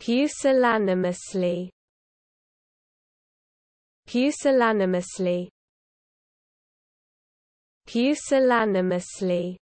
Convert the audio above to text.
Pusillanimously Pusillanimously Pusillanimously